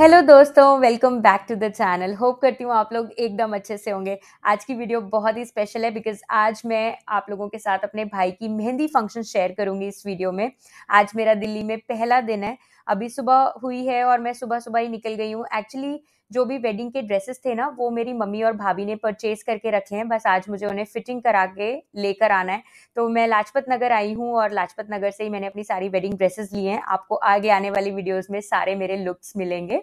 Hello दोस्तों welcome back to the channel hope करती हूँ आप लोग एकदम अच्छे से होंगे आज की वीडियो बहुत ही स्पेशल है बिकॉज आज मैं आप लोगों के साथ अपने भाई की मेहंदी फंक्शन शेयर करूंगी इस वीडियो में आज मेरा दिल्ली में पहला दिन है अभी सुबह हुई है और मैं सुबह सुबह ही निकल गई हूँ एक्चुअली जो भी वेडिंग के ड्रेसेस थे ना वो मेरी मम्मी और भाभी ने परचेज करके रखे हैं बस आज मुझे उन्हें फिटिंग करा के लेकर आना है तो मैं लाजपत नगर आई हूँ और लाजपत नगर से ही मैंने अपनी सारी वेडिंग ड्रेसेस लिए हैं आपको आगे आने वाली वीडियोज़ में सारे मेरे लुक्स मिलेंगे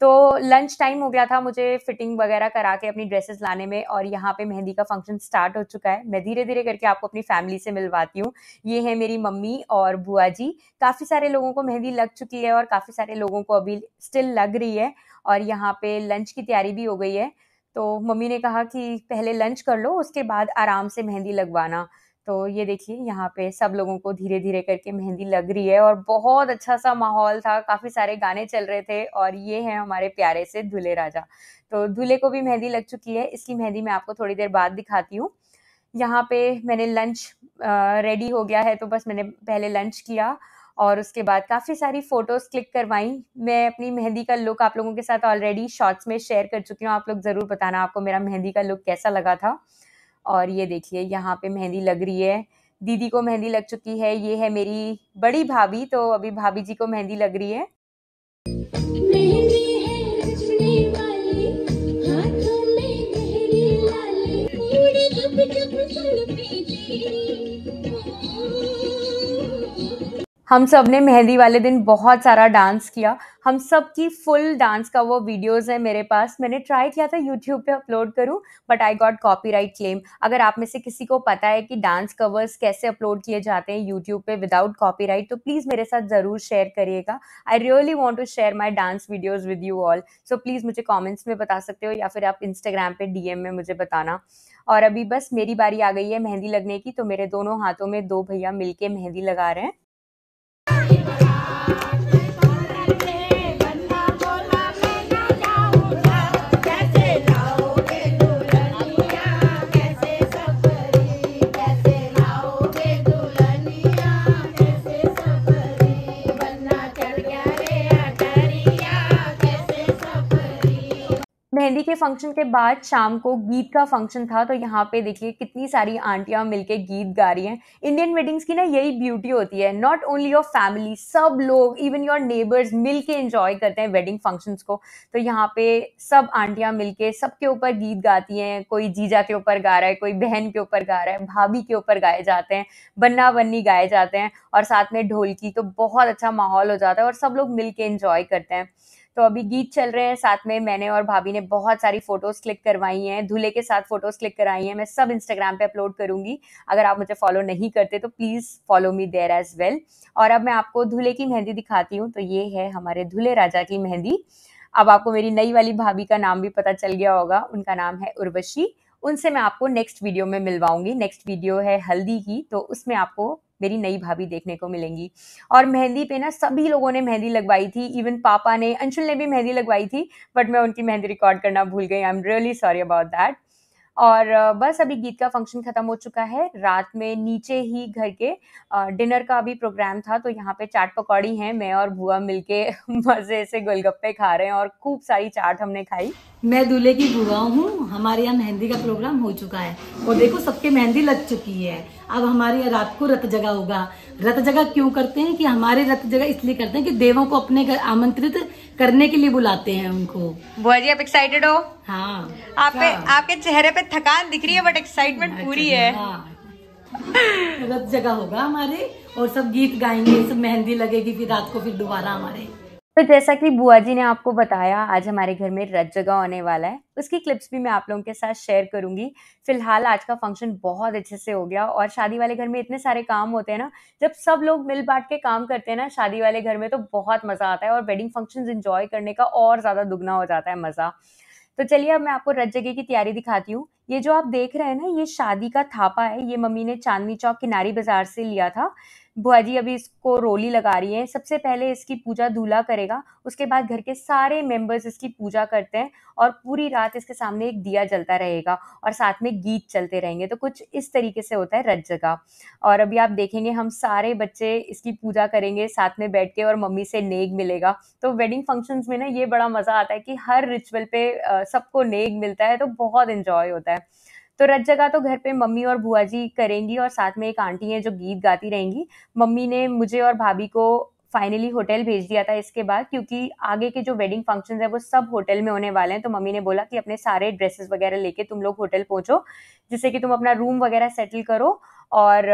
तो लंच टाइम हो गया था मुझे फिटिंग वगैरह करा के अपनी ड्रेसेस लाने में और यहाँ पे मेहंदी का फंक्शन स्टार्ट हो चुका है मैं धीरे धीरे करके आपको अपनी फैमिली से मिलवाती हूँ ये है मेरी मम्मी और बुआ जी काफ़ी सारे लोगों को मेहंदी लग चुकी है और काफ़ी सारे लोगों को अभी स्टिल लग रही है और यहाँ पे लंच की तैयारी भी हो गई है तो मम्मी ने कहा कि पहले लंच कर लो उसके बाद आराम से मेहंदी लगवाना तो ये देखिए यहाँ पे सब लोगों को धीरे धीरे करके मेहंदी लग रही है और बहुत अच्छा सा माहौल था काफ़ी सारे गाने चल रहे थे और ये है हमारे प्यारे से दूल्हे राजा तो दूल्हे को भी मेहंदी लग चुकी है इसकी मेहंदी मैं आपको थोड़ी देर बाद दिखाती हूँ यहाँ पे मैंने लंच रेडी हो गया है तो बस मैंने पहले लंच किया और उसके बाद काफ़ी सारी फ़ोटोज़ क्लिक करवाई मैं अपनी मेहंदी का लुक आप लोगों के साथ ऑलरेडी शॉर्ट्स में शेयर कर चुकी हूँ आप लोग ज़रूर बताना आपको मेरा मेहंदी का लुक कैसा लगा था और ये देखिए यहाँ पे मेहंदी लग रही है दीदी को मेहंदी लग चुकी है ये है मेरी बड़ी भाभी तो अभी भाभी जी को मेहंदी लग रही है हम सब ने मेहंदी वाले दिन बहुत सारा डांस किया हम सब की फुल डांस का वो वीडियोस है मेरे पास मैंने ट्राई किया था यूट्यूब पे अपलोड करूँ but I got copyright claim अगर आप में से किसी को पता है कि डांस कवर्स कैसे अपलोड किए जाते हैं यूट्यूब पे विदाउट कॉपीराइट तो प्लीज़ मेरे साथ ज़रूर शेयर करिएगा I really want to share my dance videos with you all so please मुझे कॉमेंट्स में बता सकते हो या फिर आप इंस्टाग्राम पे डीएम में मुझे बताना और अभी बस मेरी बारी आ गई है मेहंदी लगने की तो मेरे दोनों हाथों में दो भैया मिलके मेहंदी लगा रहे हैं मेहंदी के फंक्शन के बाद शाम को गीत का फंक्शन था तो यहाँ पे देखिए कितनी सारी आंटियाँ मिलके गीत गा रही हैं इंडियन वेडिंग्स की ना यही ब्यूटी होती है नॉट ओनली योर फैमिली सब लोग इवन योर नेबर्स मिल के इंजॉय करते हैं वेडिंग फंक्शंस को तो यहाँ पे सब आंटियाँ मिल के सबके ऊपर गीत गाती हैं कोई जीजा के ऊपर गा रहा है कोई बहन के ऊपर गा रहा है भाभी के ऊपर गाए जाते हैं बन्ना बन्नी गाए जाते हैं और साथ में ढोलकी तो बहुत अच्छा माहौल हो जाता है और सब लोग मिल के करते हैं तो अभी गीत चल रहे हैं साथ में मैंने और भाभी ने बहुत सारी फोटोज क्लिक करवाई हैं धूल्हे के साथ फोटोज क्लिक कराई हैं मैं सब इंस्टाग्राम पे अपलोड करूंगी अगर आप मुझे फॉलो नहीं करते तो please follow me there as well और अब मैं आपको धूल्हे की मेहंदी दिखाती हूँ तो ये है हमारे धूल्हे राजा की मेहंदी अब आपको मेरी नई वाली भाभी का नाम भी पता चल गया होगा उनका नाम है उर्वशी उनसे मैं आपको नेक्स्ट वीडियो में मिलवाऊंगी नेक्स्ट वीडियो है हल्दी की तो उसमें आपको मेरी नई भाभी देखने को मिलेंगी और मेहंदी पे ना सभी लोगों ने मेहंदी लगवाई थी इवन पापा ने अंशुल ने भी मेहंदी लगवाई थी बट मैं उनकी मेहंदी रिकॉर्ड करना भूल गई I am really sorry about that और बस अभी गीत का फंक्शन ख़त्म हो चुका है रात में नीचे ही घर के डिनर का भी प्रोग्राम था तो यहाँ पे चाट पकौड़ी है मैं और बुआ मिलके मज़े से गोलगप्पे खा रहे हैं और खूब सारी चाट हमने खाई मैं दूल्हे की बुआ हूँ हमारे यहाँ मेहंदी का प्रोग्राम हो चुका है और देखो सबके मेहंदी लग चुकी है अब हमारे यहाँ रात को रत जगह होगा रत जगह क्यों करते हैं कि हमारे रत जगह इसलिए करते हैं कि देवों को अपने आमंत्रित करने के लिए बुलाते हैं उनको बुआ जी आप एक्साइटेड हो हाँ आप अच्छा। आपके चेहरे पे थकान दिख रही है बट एक्साइटमेंट अच्छा, पूरी है रथ हाँ। जगह होगा हमारे और सब गीत गाएंगे सब मेहंदी लगेगी फिर रात को फिर दोबारा हमारे तो जैसा कि बुआ जी ने आपको बताया आज हमारे घर में रज जगह होने वाला है उसकी क्लिप्स भी मैं आप लोगों के साथ शेयर करूंगी फिलहाल आज का फंक्शन बहुत अच्छे से हो गया और शादी वाले घर में इतने सारे काम होते हैं ना जब सब लोग मिल बांट के काम करते हैं ना शादी वाले घर में तो बहुत मज़ा आता है और वेडिंग फंक्शन इंजॉय करने का और ज़्यादा दुगना हो जाता है मज़ा तो चलिए अब मैं आपको रज जगह की तैयारी दिखाती हूँ ये जो आप देख रहे हैं ना ये शादी का थापा है ये मम्मी ने चांदनी चौक किनारी बाजार से लिया था बुआ जी अभी इसको रोली लगा रही है सबसे पहले इसकी पूजा दूल्हा करेगा उसके बाद घर के सारे मेंबर्स इसकी पूजा करते हैं और पूरी रात इसके सामने एक दिया जलता रहेगा और साथ में गीत चलते रहेंगे तो कुछ इस तरीके से होता है रज जगह और अभी आप देखेंगे हम सारे बच्चे इसकी पूजा करेंगे साथ में बैठ के और मम्मी से नेग मिलेगा तो वेडिंग फंक्शंस में ना ये बड़ा मज़ा आता है कि हर रिचुअल पे सबको नेग मिलता है तो बहुत इंजॉय होता है है तो रज जगह तो घर पे मम्मी और बुआ जी करेंगी और साथ में एक आंटी है जो गीत गाती रहेंगी मम्मी ने मुझे और भाभी को फाइनली होटल भेज दिया था इसके बाद क्योंकि आगे के जो वेडिंग फंक्शंस है वो सब होटल में होने वाले हैं तो मम्मी ने बोला कि अपने सारे ड्रेसेस वगैरह लेके तुम लोग होटल पहुंचो जिससे कि तुम अपना रूम वगैरह सेटल करो और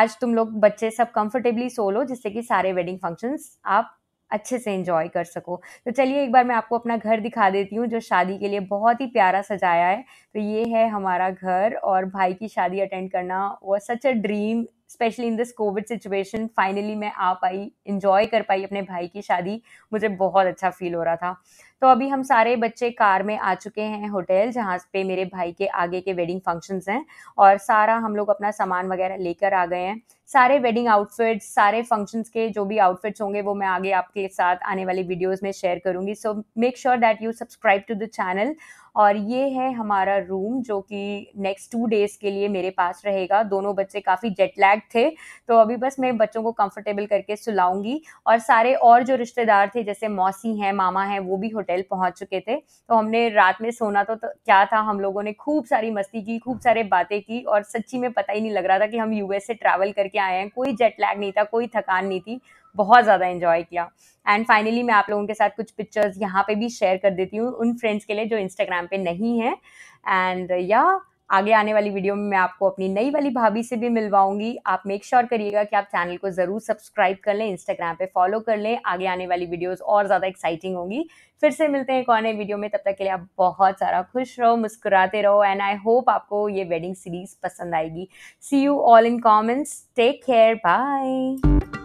आज तुम लोग बच्चे सब कंफर्टेबली सो लो जिससे कि सारे वेडिंग फंक्शंस आप अच्छे से इंजॉय कर सको तो चलिए एक बार मैं आपको अपना घर दिखा देती हूँ जो शादी के लिए बहुत ही प्यारा सजाया है तो ये है हमारा घर और भाई की शादी अटेंड करना वो such a dream specially in this COVID situation finally मैं आ पाई इंजॉय कर पाई अपने भाई की शादी मुझे बहुत अच्छा फील हो रहा था तो अभी हम सारे बच्चे कार में आ चुके हैं होटल जहाँ पे मेरे भाई के आगे के वेडिंग फंक्शंस हैं और सारा हम लोग अपना सामान वगैरह लेकर आ गए हैं सारे वेडिंग आउटफिट्स सारे फंक्शंस के जो भी आउटफिट्स होंगे वो मैं आगे आपके साथ आने वाली वीडियोस में शेयर करूंगी so make sure that you subscribe to the channel और ये है हमारा रूम जो कि नेक्स्ट टू डेज़ के लिए मेरे पास रहेगा दोनों बच्चे काफ़ी जेट लैग थे तो अभी बस मैं बच्चों को कंफर्टेबल करके सुलाऊंगी और सारे और जो रिश्तेदार थे जैसे मौसी हैं मामा हैं वो भी होटल पहुंच चुके थे तो हमने रात में सोना तो, तो क्या था हम लोगों ने खूब सारी मस्ती की खूब सारे बातें की और सच्ची में पता ही नहीं लग रहा था कि हम यूएस से ट्रैवल करके आए हैं कोई जेट लैग नहीं था कोई थकान नहीं थी बहुत ज़्यादा इन्जॉय किया एंड फाइनली मैं आप लोगों के साथ कुछ पिक्चर्स यहाँ पे भी शेयर कर देती हूँ उन फ्रेंड्स के लिए जो इंस्टाग्राम पे नहीं है एंड या आगे आने वाली वीडियो में मैं आपको अपनी नई वाली भाभी से भी मिलवाऊंगी आप मेक श्योर sure करिएगा कि आप चैनल को ज़रूर सब्सक्राइब कर लें इंस्टाग्राम पे फॉलो कर लें आगे आने वाली वीडियोस और ज़्यादा एक्साइटिंग होंगी फिर से मिलते हैं एक और नए वीडियो में तब तक के लिए आप बहुत सारा खुश रहो मुस्कुराते रहो एंड आई होप आपको ये वेडिंग सीरीज पसंद आएगी see you all in comments take care bye